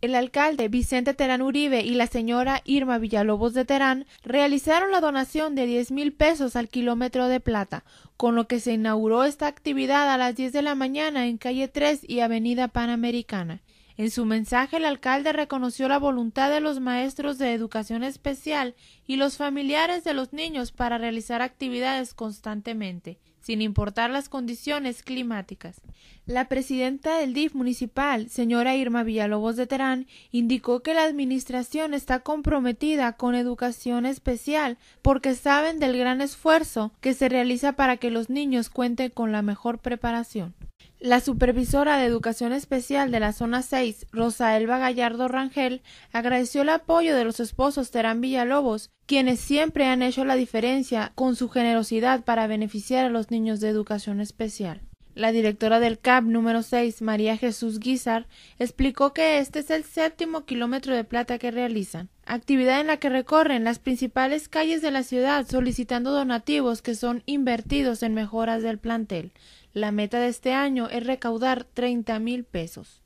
El alcalde Vicente Terán Uribe y la señora Irma Villalobos de Terán realizaron la donación de diez mil pesos al kilómetro de plata, con lo que se inauguró esta actividad a las diez de la mañana en calle Tres y avenida Panamericana. En su mensaje, el alcalde reconoció la voluntad de los maestros de educación especial y los familiares de los niños para realizar actividades constantemente, sin importar las condiciones climáticas. La presidenta del DIF municipal, señora Irma Villalobos de Terán, indicó que la administración está comprometida con educación especial porque saben del gran esfuerzo que se realiza para que los niños cuenten con la mejor preparación. La supervisora de Educación Especial de la Zona 6, Rosa Gallardo Rangel, agradeció el apoyo de los esposos Terán Villalobos, quienes siempre han hecho la diferencia con su generosidad para beneficiar a los niños de educación especial. La directora del CAP número 6, María Jesús Guizar, explicó que este es el séptimo kilómetro de plata que realizan, actividad en la que recorren las principales calles de la ciudad solicitando donativos que son invertidos en mejoras del plantel. La meta de este año es recaudar 30 mil pesos.